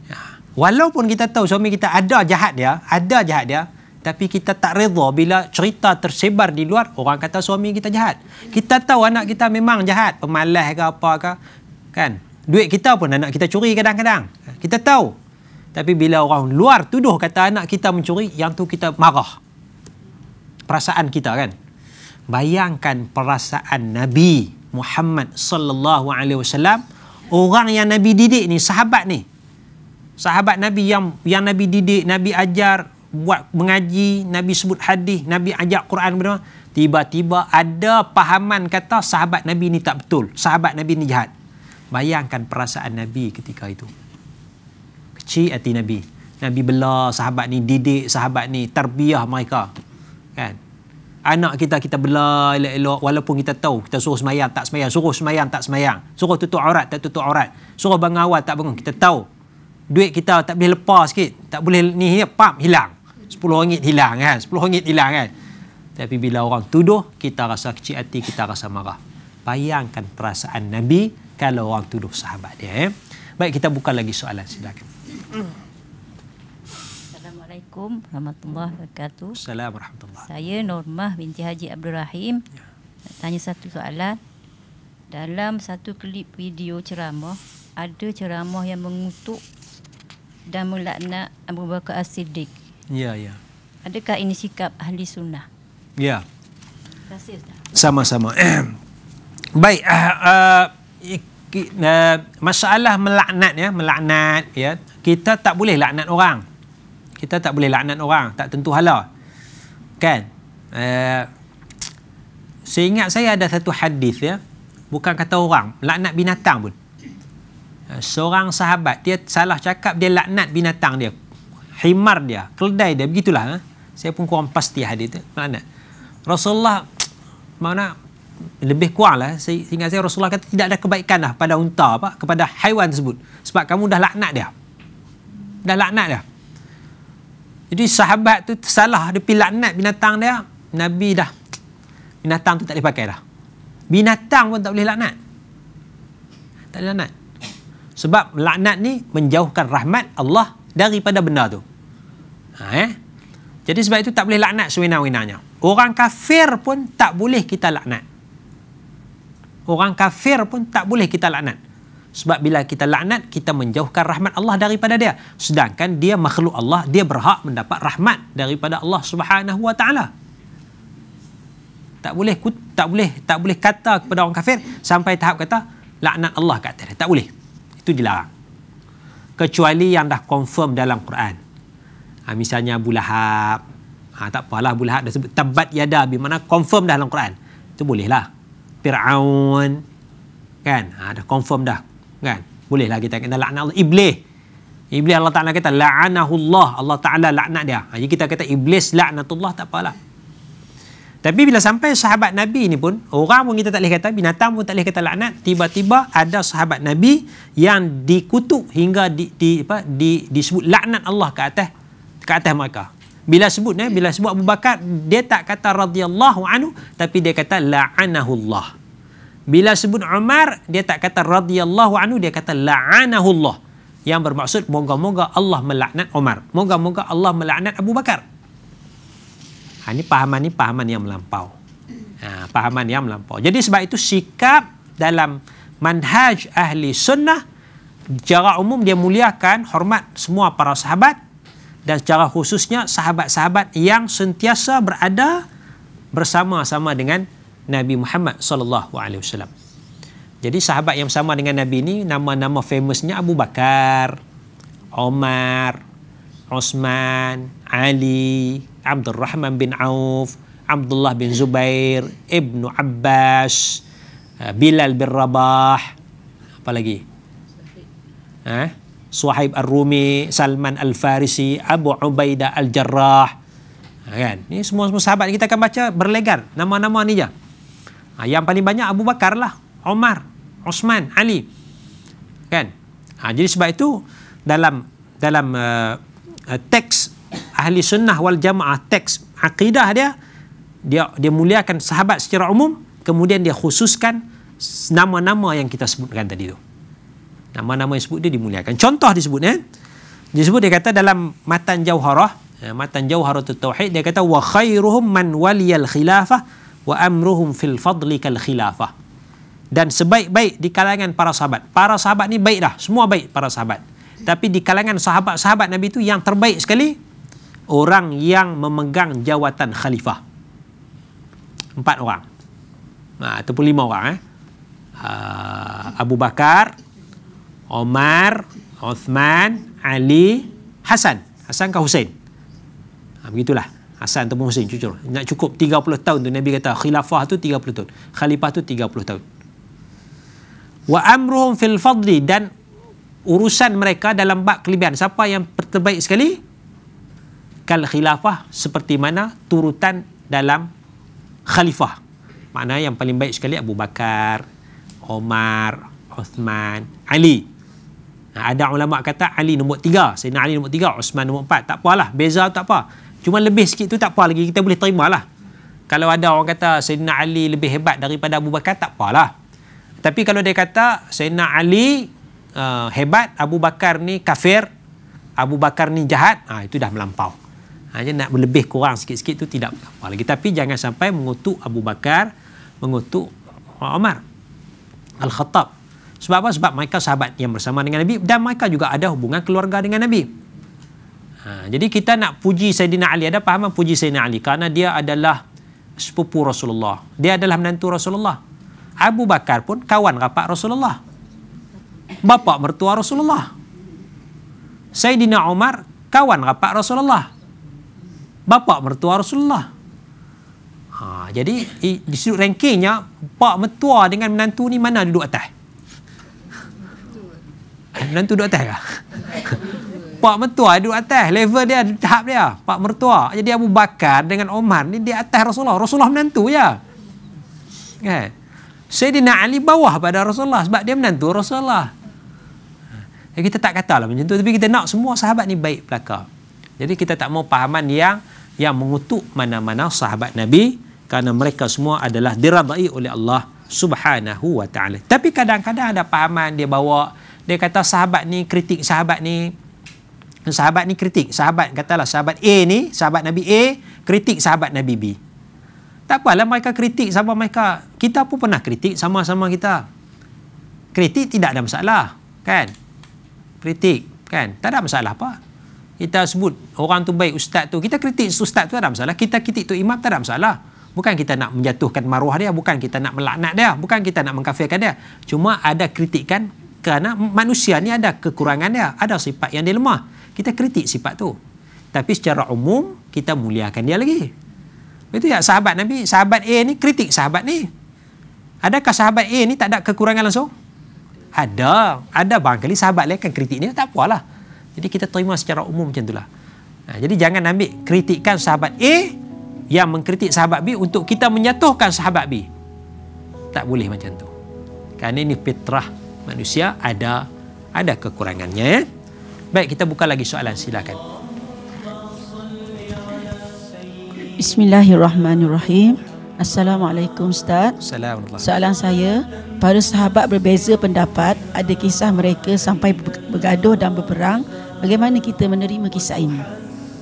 ya. walaupun kita tahu suami kita ada jahat dia ada jahat dia tapi kita tak redha bila cerita tersebar di luar orang kata suami kita jahat kita tahu anak kita memang jahat pemalas ke apa ke kan duit kita pun anak kita curi kadang-kadang kita tahu tapi bila orang luar tuduh kata anak kita mencuri yang tu kita marah perasaan kita kan bayangkan perasaan nabi Muhammad sallallahu alaihi wasallam orang yang Nabi didik ni sahabat ni sahabat Nabi yang yang Nabi didik Nabi ajar buat mengaji Nabi sebut hadis Nabi ajar Quran benar tiba-tiba ada pahaman kata sahabat Nabi ni tak betul sahabat Nabi ni jahat bayangkan perasaan Nabi ketika itu kecil hati Nabi Nabi bela sahabat ni didik sahabat ni terbiah mereka kan anak kita kita bela elok-elok walaupun kita tahu kita suruh semayang tak semayang suruh semayang tak semayang suruh tutup aurat tak tutup aurat suruh bangun awal tak bangun kita tahu duit kita tak boleh lepas sikit tak boleh ni pam hilang 10 ringgit hilang kan 10 ringgit hilang kan tapi bila orang tuduh kita rasa kecil hati kita rasa marah bayangkan perasaan Nabi kalau orang tuduh sahabat dia eh? baik kita buka lagi soalan silakan hmm. Assalamualaikum warahmatullahi wabarakatuh. Assalamualaikum warahmatullahi wabarakatuh. Saya Normah binti Haji Abdul Rahim. Ya. Tanya satu soalan. Dalam satu klip video ceramah, ada ceramah yang mengutuk dan melaknat Abu Bakar As-Siddiq. Ya, ya. Adakah ini sikap ahli sunnah? Ya. Terima Sama-sama. Baik, uh, uh, masalah melaknat ya, melaknat ya. Kita tak boleh laknat orang kita tak boleh laknat orang tak tentu hala kan uh, saya ingat saya ada satu hadis ya bukan kata orang laknat binatang pun eh, seorang sahabat dia salah cakap dia laknat binatang dia himar dia keledai dia begitulah ha? saya pun kurang pasti hadis tu laknat Rasulullah mana lebih kurang lah sehingga saya Rasulullah kata tidak ada kebaikan lah pada unta apa kepada haiwan tersebut sebab kamu dah laknat dia dah laknat dia jadi sahabat tu tersalah dia pilih laknat binatang dia. Nabi dah binatang tu tak boleh pakai dah. Binatang pun tak boleh laknat. Tak boleh laknat. Sebab laknat ni menjauhkan rahmat Allah daripada benda tu. Ha, eh? Jadi sebab itu tak boleh laknat sewenang-wenangnya. Orang kafir pun tak boleh kita laknat. Orang kafir pun tak boleh kita laknat. Sebab bila kita laknat, kita menjauhkan rahmat Allah daripada dia. Sedangkan dia makhluk Allah, dia berhak mendapat rahmat daripada Allah Subhanahu Wa Taala. Tak boleh tak boleh tak boleh kata kepada orang kafir sampai tahap kata laknat Allah kat dia. Tak boleh. Itu dilarang. Kecuali yang dah confirm dalam Quran. Ha, misalnya Abu Lahab. Ha, tak apalah Abu Lahab dah sebut. Tabat yada. mana confirm dah dalam Quran. Itu bolehlah. Fir'aun. Kan? Ha, confirm dah kan bolehlah kita kata laknat Allah iblis iblis Allah Taala kata la'anahullah Allah Allah Taala laknat dia ha, jadi kita kata iblis laknatullah tak apalah tapi bila sampai sahabat Nabi ni pun orang pun kita tak boleh kata binatang pun tak boleh kata laknat tiba-tiba ada sahabat Nabi yang dikutuk hingga di, di apa di, disebut laknat Allah ke atas ke atas mereka bila sebut ni bila sebut Abu Bakar dia tak kata radhiyallahu anhu tapi dia kata Allah. Bila sebut Umar, dia tak kata radhiyallahu anhu, dia kata la'anahullah. Yang bermaksud moga-moga Allah melaknat Umar. Moga-moga Allah melaknat Abu Bakar. Ha, ini pahaman ini pahaman yang melampau. Ha, pahaman yang melampau. Jadi sebab itu sikap dalam manhaj ahli sunnah, secara umum dia muliakan, hormat semua para sahabat, dan secara khususnya sahabat-sahabat yang sentiasa berada bersama-sama dengan Nabi Muhammad SAW. Jadi sahabat yang sama dengan Nabi ini nama-nama famousnya Abu Bakar, Omar, Osman, Ali, Abdul Rahman bin Auf, Abdullah bin Zubair, Ibnu Abbas, eh, Bilal bin Rabah, apa lagi? Ha? Suhaib Ar-Rumi, Salman Al-Farisi, Abu Ubaidah Al-Jarrah. Ha, kan? Ini semua-semua sahabat kita akan baca berlegar. Nama-nama ni je. Ha, yang paling banyak Abu Bakar lah. Omar, Osman, Ali. Kan? Ha, jadi sebab itu dalam dalam uh, uh, teks ahli sunnah wal jamaah teks akidah dia dia dia muliakan sahabat secara umum kemudian dia khususkan nama-nama yang kita sebutkan tadi tu. Nama-nama yang sebut dia dimuliakan. Contoh disebut eh. Disebut dia kata dalam matan jauharah, eh, matan jauharah tauhid dia kata wa khairuhum man waliyal khilafah wa amruhum fil fadli kal khilafah. Dan sebaik-baik di kalangan para sahabat. Para sahabat ni baik dah, semua baik para sahabat. Tapi di kalangan sahabat-sahabat Nabi itu yang terbaik sekali orang yang memegang jawatan khalifah. Empat orang. Nah, ha, ataupun lima orang eh. Ha, Abu Bakar, Omar, Uthman, Ali, Hasan. Hasan ke Hussein? Ha, begitulah. Hasan atau Muhsin jujur nak cukup 30 tahun tu Nabi kata khilafah tu 30 tahun khalifah tu 30 tahun wa amruhum fil fadli dan urusan mereka dalam bab kelebihan siapa yang terbaik sekali kal khilafah seperti mana turutan dalam khalifah mana yang paling baik sekali Abu Bakar Omar Uthman Ali ada ulama kata Ali nombor tiga, Sayyidina Ali nombor tiga, Uthman nombor empat. tak apalah beza tak apa Cuma lebih sikit tu tak apa lagi kita boleh terima lah. Kalau ada orang kata Sayyidina Ali lebih hebat daripada Abu Bakar tak apa lah. Tapi kalau dia kata Sayyidina Ali uh, hebat, Abu Bakar ni kafir, Abu Bakar ni jahat, ha, itu dah melampau. Hanya ah, nak lebih kurang sikit-sikit tu tidak apa lagi. Tapi jangan sampai mengutuk Abu Bakar, mengutuk Omar. Al-Khattab. Sebab apa? Sebab mereka sahabat yang bersama dengan Nabi dan mereka juga ada hubungan keluarga dengan Nabi. Ha, jadi kita nak puji Sayyidina Ali. Ada faham puji Sayyidina Ali? Kerana dia adalah sepupu Rasulullah. Dia adalah menantu Rasulullah. Abu Bakar pun kawan rapat Rasulullah. Bapak mertua Rasulullah. Sayyidina Umar kawan rapat Rasulullah. Bapak mertua Rasulullah. Ha, jadi i, di sudut rankingnya, bapak mertua dengan menantu ni mana duduk atas? Menantu duduk atas kah? pak mertua duduk atas level dia tahap dia pak mertua jadi Abu Bakar dengan Umar ni di atas Rasulullah Rasulullah menantu ya kan Sayyidina Ali bawah pada Rasulullah sebab dia menantu Rasulullah jadi eh, kita tak katalah macam tu tapi kita nak semua sahabat ni baik pelakar. jadi kita tak mau pahaman yang yang mengutuk mana-mana sahabat Nabi kerana mereka semua adalah diradai oleh Allah Subhanahu wa taala. Tapi kadang-kadang ada pahaman dia bawa dia kata sahabat ni kritik sahabat ni sahabat ni kritik sahabat katalah sahabat A ni sahabat Nabi A kritik sahabat Nabi B tak apalah mereka kritik sama mereka kita pun pernah kritik sama-sama kita kritik tidak ada masalah kan kritik kan tak ada masalah apa kita sebut orang tu baik ustaz tu kita kritik ustaz tu tak ada masalah kita kritik tu imam tak ada masalah bukan kita nak menjatuhkan maruah dia bukan kita nak melaknat dia bukan kita nak mengkafirkan dia cuma ada kritikan kerana manusia ni ada kekurangan dia ada sifat yang dia lemah kita kritik sifat tu. Tapi secara umum, kita muliakan dia lagi. Itu ya sahabat Nabi, sahabat A ni kritik sahabat ni. Adakah sahabat A ni tak ada kekurangan langsung? Ada. Ada bang sahabat lain kan kritik ni tak apalah. Jadi kita terima secara umum macam itulah. Ha, jadi jangan ambil kritikan sahabat A yang mengkritik sahabat B untuk kita menyatuhkan sahabat B. Tak boleh macam tu. Kerana ini fitrah manusia ada ada kekurangannya ya. Baik, kita buka lagi soalan. Silakan. Bismillahirrahmanirrahim. Assalamualaikum Ustaz. Soalan saya, para sahabat berbeza pendapat, ada kisah mereka sampai bergaduh dan berperang. Bagaimana kita menerima kisah ini?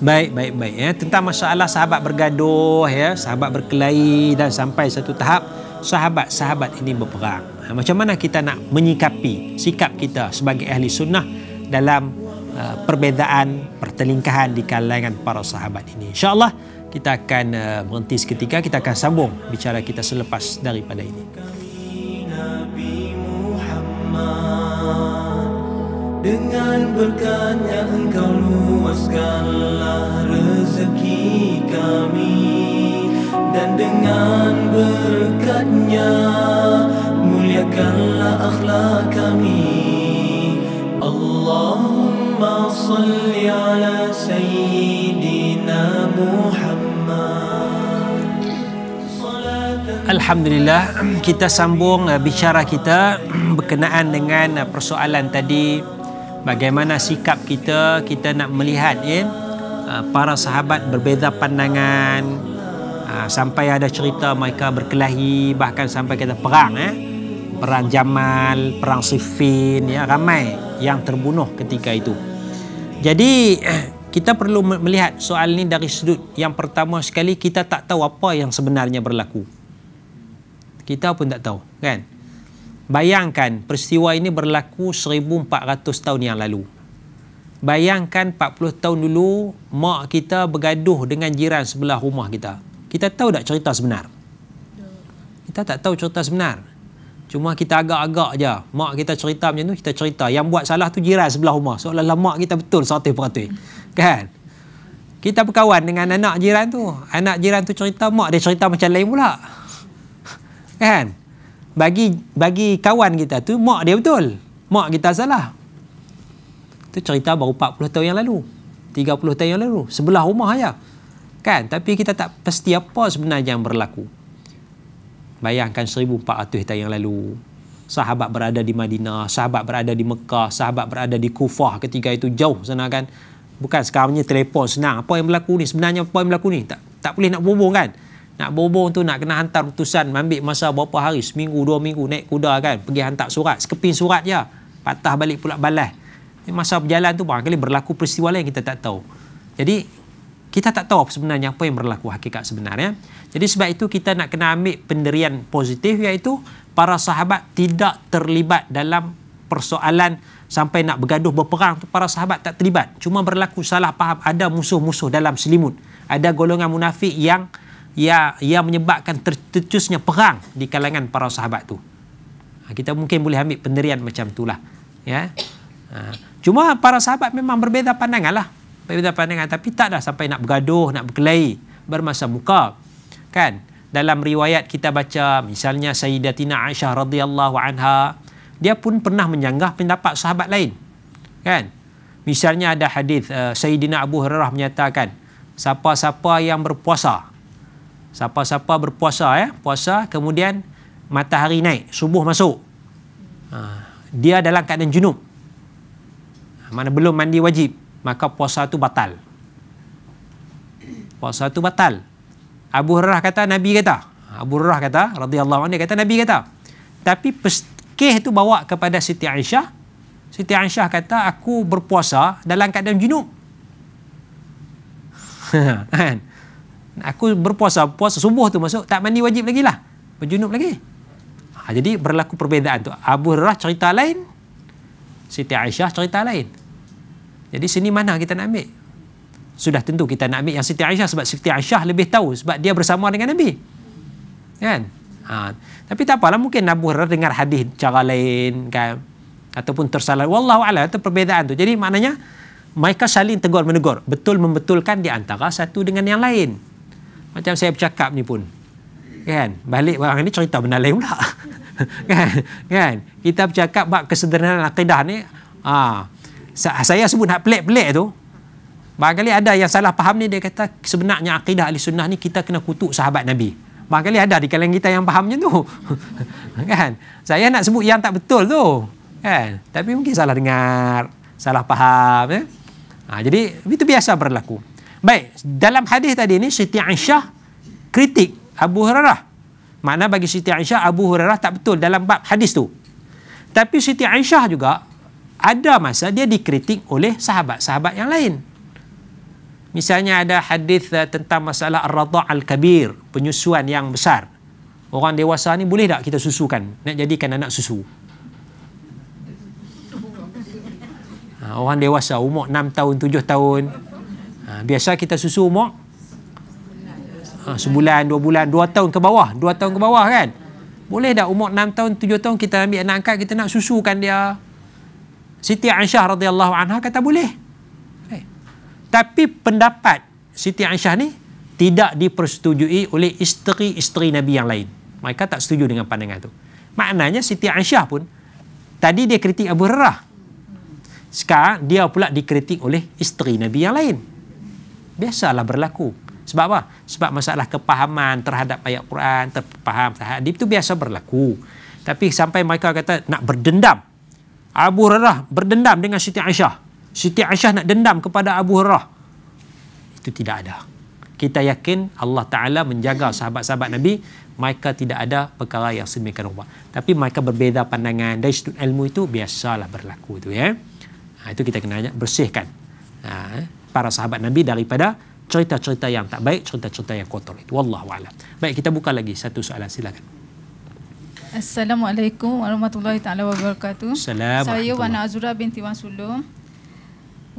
Baik, baik, baik. Ya. Tentang masalah sahabat bergaduh, ya, sahabat berkelahi dan sampai satu tahap, sahabat-sahabat ini berperang. Ha, macam mana kita nak menyikapi sikap kita sebagai ahli sunnah dalam Eh, perbezaan pertelingkahan di kalangan para sahabat ini. Insya Allah kita akan uh, berhenti seketika, kita akan sambung bicara kita selepas daripada ini. Nabi Muhammad Dengan berkatnya engkau luaskanlah rezeki kami Dan dengan berkatnya muliakanlah akhlak kami صل على سيدنا محمد Alhamdulillah, kita sambung uh, bicara kita berkenaan dengan uh, persoalan tadi bagaimana sikap kita, kita nak melihat ya, uh, para sahabat berbeza pandangan sampai ada cerita mereka berkelahi bahkan sampai kita perang eh? perang Jamal, perang Siffin ya, ramai yang terbunuh ketika itu jadi kita perlu melihat soal ini dari sudut yang pertama sekali kita tak tahu apa yang sebenarnya berlaku. Kita pun tak tahu, kan? Bayangkan peristiwa ini berlaku 1400 tahun yang lalu. Bayangkan 40 tahun dulu mak kita bergaduh dengan jiran sebelah rumah kita. Kita tahu tak cerita sebenar? Kita tak tahu cerita sebenar. Cuma kita agak-agak je. Mak kita cerita macam tu, kita cerita. Yang buat salah tu jiran sebelah rumah. Seolah-olah mak kita betul satu 100%. Kan? Kita berkawan dengan anak jiran tu. Anak jiran tu cerita, mak dia cerita macam lain pula. Kan? Bagi bagi kawan kita tu, mak dia betul. Mak kita salah. Itu cerita baru 40 tahun yang lalu. 30 tahun yang lalu. Sebelah rumah aja. Kan? Tapi kita tak pasti apa sebenarnya yang berlaku. Bayangkan 1400 tahun yang lalu. Sahabat berada di Madinah, sahabat berada di Mekah, sahabat berada di Kufah ketika itu jauh sana kan. Bukan sekarangnya telefon senang. Apa yang berlaku ni? Sebenarnya apa yang berlaku ni? Tak tak boleh nak berhubung kan? Nak berhubung tu nak kena hantar utusan ambil masa berapa hari? Seminggu, dua minggu naik kuda kan? Pergi hantar surat. Sekeping surat je. Patah balik pula balas. Masa berjalan tu barangkali berlaku peristiwa lain kita tak tahu. Jadi kita tak tahu apa sebenarnya apa yang berlaku hakikat sebenarnya. Jadi sebab itu kita nak kena ambil penderian positif iaitu para sahabat tidak terlibat dalam persoalan sampai nak bergaduh berperang tu para sahabat tak terlibat. Cuma berlaku salah faham ada musuh-musuh dalam selimut. Ada golongan munafik yang ya yang menyebabkan tercetusnya perang di kalangan para sahabat tu. Ha, kita mungkin boleh ambil penderian macam itulah. Ya. Ha, cuma para sahabat memang berbeza pandangan lah. Berbeza pandangan tapi tak dah sampai nak bergaduh, nak berkelahi bermasa muka kan dalam riwayat kita baca misalnya sayyidatina aisyah radhiyallahu anha dia pun pernah menyanggah pendapat sahabat lain kan misalnya ada hadis uh, sayyidina abu hurairah menyatakan siapa-siapa yang berpuasa siapa-siapa berpuasa ya puasa kemudian matahari naik subuh masuk uh, dia dalam keadaan junub ha, mana belum mandi wajib maka puasa itu batal puasa itu batal Abu Hurairah kata Nabi kata. Abu Hurairah kata radhiyallahu anhu kata Nabi kata. Tapi kisah tu bawa kepada Siti Aisyah. Siti Aisyah kata aku berpuasa dalam keadaan junub. Kan? aku berpuasa puasa subuh tu masuk tak mandi wajib lagi lah berjunub lagi ha, jadi berlaku perbezaan tu Abu Hurairah cerita lain Siti Aisyah cerita lain jadi sini mana kita nak ambil sudah tentu kita nak ambil yang Siti Aisyah sebab Siti Aisyah lebih tahu sebab dia bersama dengan Nabi. Kan? Ha. Tapi tak apalah mungkin Abu Hurairah dengar hadis cara lain kan ataupun tersalah wallahu a'lam itu perbezaan tu. Jadi maknanya mereka saling tegur menegur, betul membetulkan di antara satu dengan yang lain. Macam saya bercakap ni pun. Kan? Balik barang ini cerita benda lain pula. kan? Kan? Kita bercakap bab kesederhanaan akidah ni, ah ha. saya sebut nak pelik-pelik tu, Barangkali ada yang salah faham ni dia kata sebenarnya akidah ahli sunnah ni kita kena kutuk sahabat Nabi. Barangkali ada di kalangan kita yang faham tu. kan? Saya nak sebut yang tak betul tu. Kan? Tapi mungkin salah dengar, salah faham. Eh? Ha, jadi itu biasa berlaku. Baik, dalam hadis tadi ni Siti Aisyah kritik Abu Hurairah. mana bagi Siti Aisyah Abu Hurairah tak betul dalam bab hadis tu. Tapi Siti Aisyah juga ada masa dia dikritik oleh sahabat-sahabat yang lain. Misalnya ada hadis uh, tentang masalah ar-radha' al-kabir, penyusuan yang besar. Orang dewasa ni boleh tak kita susukan? Nak jadikan anak susu. Ha, orang dewasa umur 6 tahun, 7 tahun. Ha, biasa kita susu umur ha, sebulan, dua bulan, dua tahun ke bawah. Dua tahun ke bawah kan? Boleh tak umur 6 tahun, 7 tahun kita ambil anak angkat, kita nak susukan dia? Siti Aisyah radhiyallahu anha kata boleh. Boleh. Tapi pendapat Siti Aisyah ni tidak dipersetujui oleh isteri-isteri Nabi yang lain. Mereka tak setuju dengan pandangan tu. Maknanya Siti Aisyah pun tadi dia kritik Abu Hurairah. Sekarang dia pula dikritik oleh isteri Nabi yang lain. Biasalah berlaku. Sebab apa? Sebab masalah kepahaman terhadap ayat Quran, terfaham terhadap hadis itu biasa berlaku. Tapi sampai mereka kata nak berdendam. Abu Hurairah berdendam dengan Siti Aisyah. Siti Aisyah nak dendam kepada Abu Hurrah. Itu tidak ada. Kita yakin Allah Ta'ala menjaga sahabat-sahabat Nabi. Mereka tidak ada perkara yang sedemikian rupa. Tapi mereka berbeza pandangan. Dari sudut ilmu itu biasalah berlaku. Itu, ya. Ha, itu kita kena bersihkan. Ha, eh, para sahabat Nabi daripada cerita-cerita yang tak baik, cerita-cerita yang kotor itu. Wallahu a'lam. Baik, kita buka lagi satu soalan. Silakan. Assalamualaikum warahmatullahi taala wabarakatuh. Saya Wan Azura binti Wasulum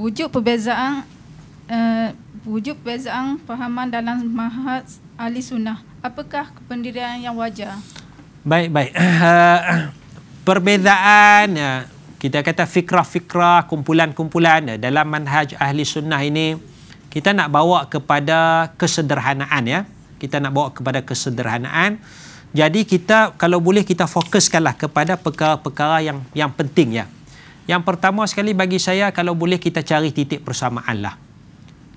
wujud perbezaan uh, wujud perbezaan fahaman dalam mahad ahli sunnah apakah pendirian yang wajar baik baik uh, perbezaan uh, kita kata fikrah-fikrah kumpulan-kumpulan uh, dalam manhaj ahli sunnah ini kita nak bawa kepada kesederhanaan ya kita nak bawa kepada kesederhanaan jadi kita kalau boleh kita fokuskanlah kepada perkara-perkara yang yang penting ya yang pertama sekali bagi saya kalau boleh kita cari titik persamaan lah.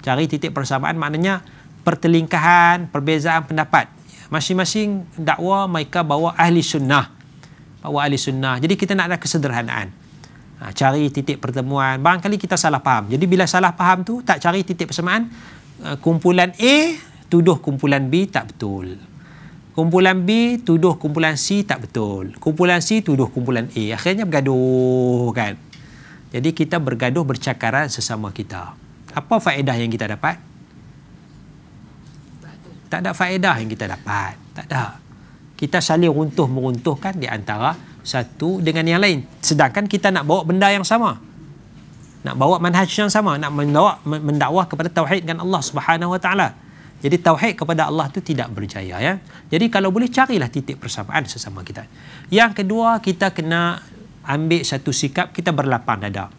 Cari titik persamaan maknanya pertelingkahan, perbezaan pendapat. Masing-masing dakwa mereka bawa ahli sunnah. Bawa ahli sunnah. Jadi kita nak ada kesederhanaan. Ha, cari titik pertemuan. Barangkali kita salah faham. Jadi bila salah faham tu tak cari titik persamaan, eh, kumpulan A tuduh kumpulan B tak betul. Betul. Kumpulan B tuduh kumpulan C tak betul. Kumpulan C tuduh kumpulan A. Akhirnya bergaduh kan. Jadi kita bergaduh bercakaran sesama kita. Apa faedah yang kita dapat? Tak ada faedah yang kita dapat. Tak ada. Kita saling runtuh-meruntuhkan di antara satu dengan yang lain. Sedangkan kita nak bawa benda yang sama. Nak bawa manhaj yang sama. Nak mendakwah kepada tauhid dengan Allah Subhanahu Wa Taala. Jadi tauhid kepada Allah tu tidak berjaya ya. Jadi kalau boleh carilah titik persamaan sesama kita. Yang kedua, kita kena ambil satu sikap kita berlapang dada.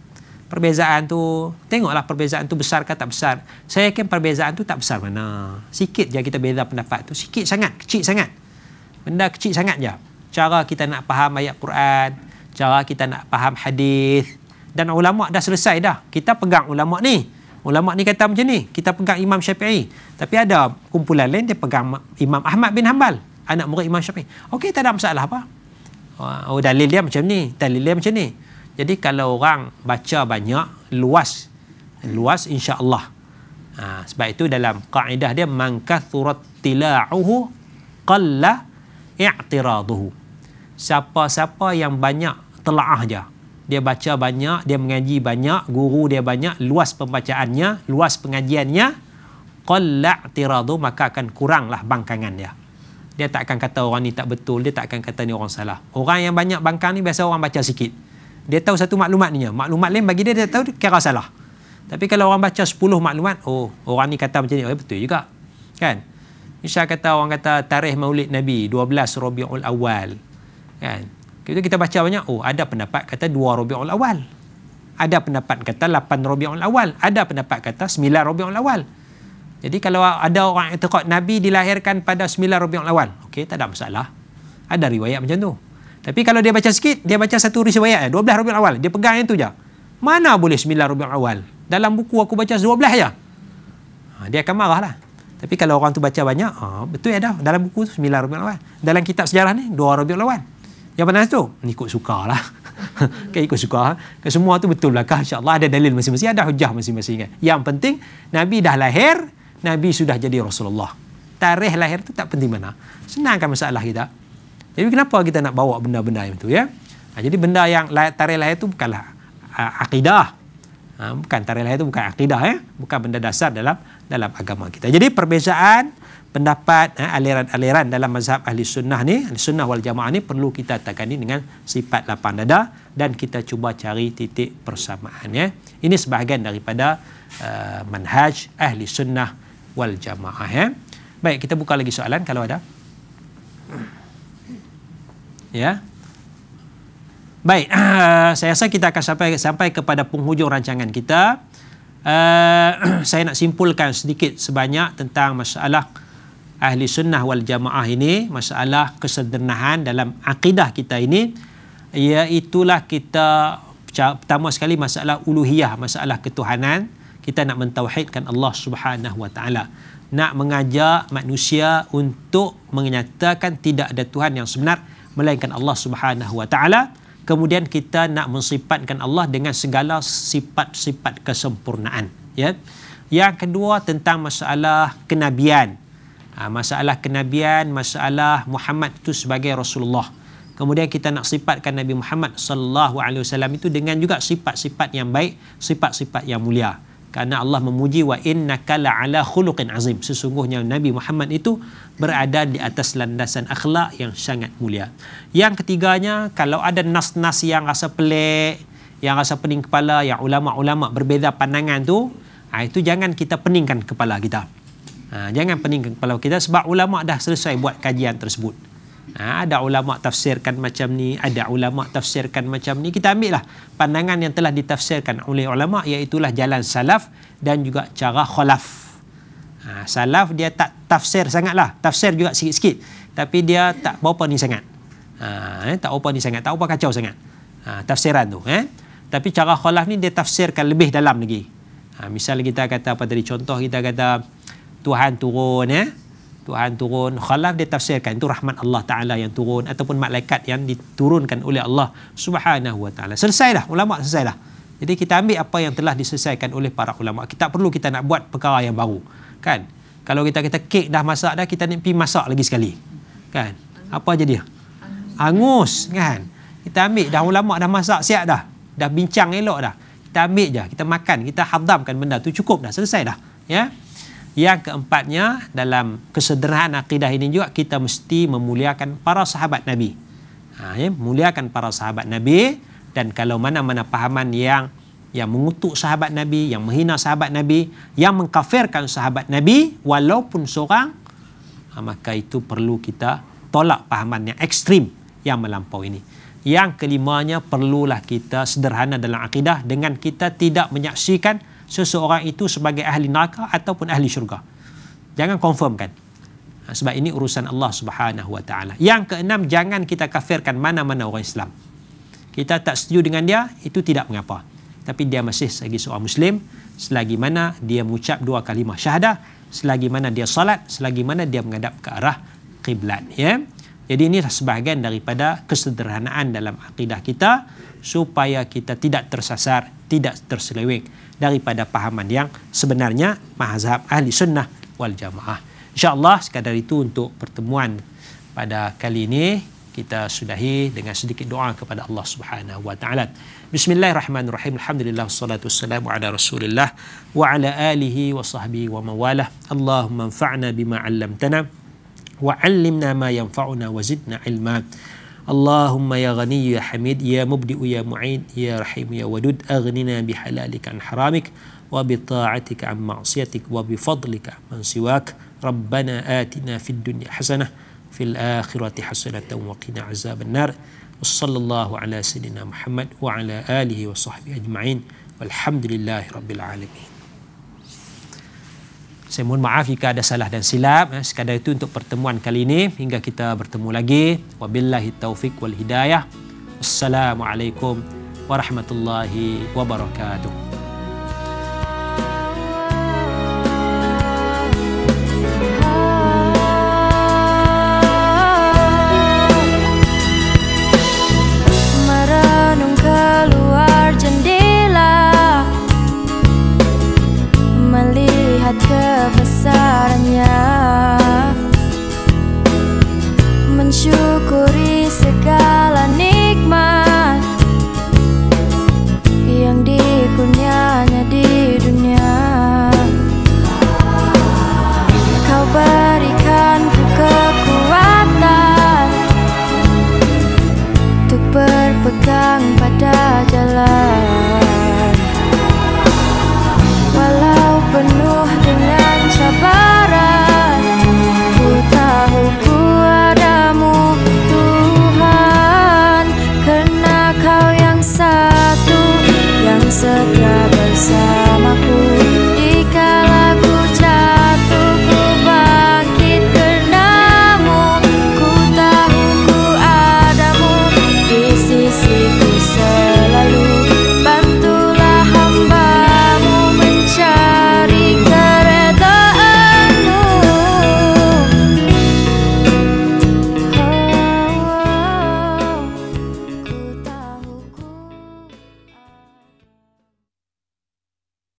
Perbezaan tu, tengoklah perbezaan tu besar ke tak besar. Saya yakin perbezaan tu tak besar mana. Sikit je kita beza pendapat tu, sikit sangat, kecil sangat. Benda kecil sangat je. Cara kita nak faham ayat Quran, cara kita nak faham hadis dan ulama dah selesai dah. Kita pegang ulama ni. Ulama ni kata macam ni, kita pegang Imam Syafi'i. Tapi ada kumpulan lain dia pegang Imam Ahmad bin Hanbal, anak murid Imam Syafi'i. Okey, tak ada masalah apa. Ah, oh, dalil dia macam ni, dalil dia macam ni. Jadi kalau orang baca banyak, luas. Luas insya-Allah. Ha, sebab itu dalam kaedah dia mangkathurat tila'uhu qalla i'tiraduhu. Siapa-siapa yang banyak telaah dia, dia baca banyak, dia mengaji banyak, guru dia banyak, luas pembacaannya, luas pengajiannya, qalla' tiradu, maka akan kuranglah bangkangan dia. Dia tak akan kata orang ni tak betul, dia tak akan kata ni orang salah. Orang yang banyak bangkang ni, biasa orang baca sikit. Dia tahu satu maklumat ni, maklumat lain bagi dia, dia tahu dia kira salah. Tapi kalau orang baca 10 maklumat, oh, orang ni kata macam ni, oh, betul juga. Kan? Misal kata orang kata tarikh maulid Nabi, 12 Rabiul Awal. Kan? Kita kita baca banyak, oh ada pendapat kata 2 Rabiul Awal. Ada pendapat kata 8 Rabiul Awal, ada pendapat kata 9 Rabiul Awal. Jadi kalau ada orang i'tiqad Nabi dilahirkan pada 9 Rabiul Awal, okey tak ada masalah. Ada riwayat macam tu. Tapi kalau dia baca sikit, dia baca satu riwayat ya, 12 Rabiul Awal, dia pegang yang tu je. Mana boleh 9 Rabiul Awal? Dalam buku aku baca 12 je. Ha, dia akan lah. Tapi kalau orang tu baca banyak, ha, betul ya Dalam buku tu 9 Rabiul Awal. Dalam kitab sejarah ni 2 Rabiul Awal. Yang panas tu, ikut suka lah. kan ikut suka. Kan semua tu betul lah. InsyaAllah ada dalil masing-masing, ada hujah masing-masing. Kan? Yang penting, Nabi dah lahir, Nabi sudah jadi Rasulullah. Tarikh lahir tu tak penting mana. Senangkan masalah kita. Jadi kenapa kita nak bawa benda-benda yang tu ya? Ha, jadi benda yang tarikh lahir tu bukanlah uh, akidah. Ha, bukan tarikh lahir tu bukan akidah ya. Bukan benda dasar dalam dalam agama kita. Jadi perbezaan pendapat eh, aliran-aliran dalam mazhab ahli sunnah ni, ahli sunnah wal jamaah ni perlu kita ni dengan sifat lapang dada dan kita cuba cari titik persamaan ya. Ini sebahagian daripada uh, manhaj ahli sunnah wal jamaah ya. Baik, kita buka lagi soalan kalau ada. Ya. Baik, uh, saya rasa kita akan sampai sampai kepada penghujung rancangan kita. Uh, saya nak simpulkan sedikit sebanyak tentang masalah ahli sunnah wal jamaah ini masalah kesederhanaan dalam akidah kita ini iaitulah kita pertama sekali masalah uluhiyah masalah ketuhanan kita nak mentauhidkan Allah Subhanahu wa taala nak mengajak manusia untuk menyatakan tidak ada tuhan yang sebenar melainkan Allah Subhanahu wa taala kemudian kita nak mensifatkan Allah dengan segala sifat-sifat kesempurnaan ya yang kedua tentang masalah kenabian Ah, masalah kenabian, masalah Muhammad itu sebagai Rasulullah. Kemudian kita nak sifatkan Nabi Muhammad sallallahu alaihi wasallam itu dengan juga sifat-sifat yang baik, sifat-sifat yang mulia. Karena Allah memuji wa innaka la'ala khuluqin azim. Sesungguhnya Nabi Muhammad itu berada di atas landasan akhlak yang sangat mulia. Yang ketiganya, kalau ada nas-nas yang rasa pelik, yang rasa pening kepala, yang ulama-ulama berbeza pandangan tu, ah, itu jangan kita peningkan kepala kita. Ha, jangan peningkan kepala kita sebab ulama dah selesai buat kajian tersebut. Ha, ada ulama tafsirkan macam ni, ada ulama tafsirkan macam ni. Kita ambillah pandangan yang telah ditafsirkan oleh ulama iaitu jalan salaf dan juga cara khalaf. Ha, salaf dia tak tafsir sangatlah, tafsir juga sikit-sikit. Tapi dia tak berapa ni sangat. Ha, eh, tak berapa ni sangat, tak berapa kacau sangat. Ha, tafsiran tu. Eh. Tapi cara khalaf ni dia tafsirkan lebih dalam lagi. Ha, misal kita kata apa tadi, contoh kita kata... Tuhan turun ya. Tuhan turun. Khalaf dia tafsirkan itu rahmat Allah Taala yang turun ataupun malaikat yang diturunkan oleh Allah Subhanahu Wa Taala. Selesailah ulama selesailah. Jadi kita ambil apa yang telah diselesaikan oleh para ulama. Kita perlu kita nak buat perkara yang baru. Kan? Kalau kita kita kek dah masak dah kita nak pi masak lagi sekali. Kan? Apa jadi? Angus kan? Kita ambil dah ulama dah masak siap dah. Dah bincang elok dah. Kita ambil je, kita makan, kita hadamkan benda tu cukup dah, selesai dah. Ya. Yang keempatnya dalam kesederhanaan akidah ini juga kita mesti memuliakan para sahabat Nabi. Ha, ya, muliakan para sahabat Nabi dan kalau mana-mana pahaman yang yang mengutuk sahabat Nabi, yang menghina sahabat Nabi, yang mengkafirkan sahabat Nabi walaupun seorang ha, maka itu perlu kita tolak pahaman yang ekstrim yang melampau ini. Yang kelimanya perlulah kita sederhana dalam akidah dengan kita tidak menyaksikan seseorang itu sebagai ahli neraka ataupun ahli syurga. Jangan confirmkan. Ha, sebab ini urusan Allah Subhanahu Wa Taala. Yang keenam jangan kita kafirkan mana-mana orang Islam. Kita tak setuju dengan dia itu tidak mengapa. Tapi dia masih sebagai seorang Muslim selagi mana dia mengucap dua kalimah syahadah, selagi mana dia salat, selagi mana dia menghadap ke arah kiblat. Ya? Jadi ini sebahagian daripada kesederhanaan dalam akidah kita supaya kita tidak tersasar tidak terselewik daripada pahaman yang sebenarnya mazhab ahli sunnah wal jamaah. Insya Allah sekadar itu untuk pertemuan pada kali ini kita sudahi dengan sedikit doa kepada Allah Subhanahu wa taala. Bismillahirrahmanirrahim. Alhamdulillah wassalatu wassalamu ala Rasulillah wa ala alihi wa sahbihi wa mawalah. Allahumma anfa'na bima 'allamtana wa 'allimna ma yanfa'una wa zidna 'ilma. اللهم يا غني يا حميد يا مبدئ يا معين يا رحيم يا ودود أغننا بحلالك عن حرامك وبطاعتك عن معصيتك وبفضلك عن من سواك ربنا آتنا في الدنيا حسنة في الآخرة حسنة وقنا عذاب النار وصلى الله على سيدنا محمد وعلى آله وصحبه أجمعين والحمد لله رب العالمين Saya mohon maaf jika ada salah dan silap. Eh. Sekadar itu untuk pertemuan kali ini. Hingga kita bertemu lagi. Wabillahi taufiq wal hidayah. Assalamualaikum warahmatullahi wabarakatuh.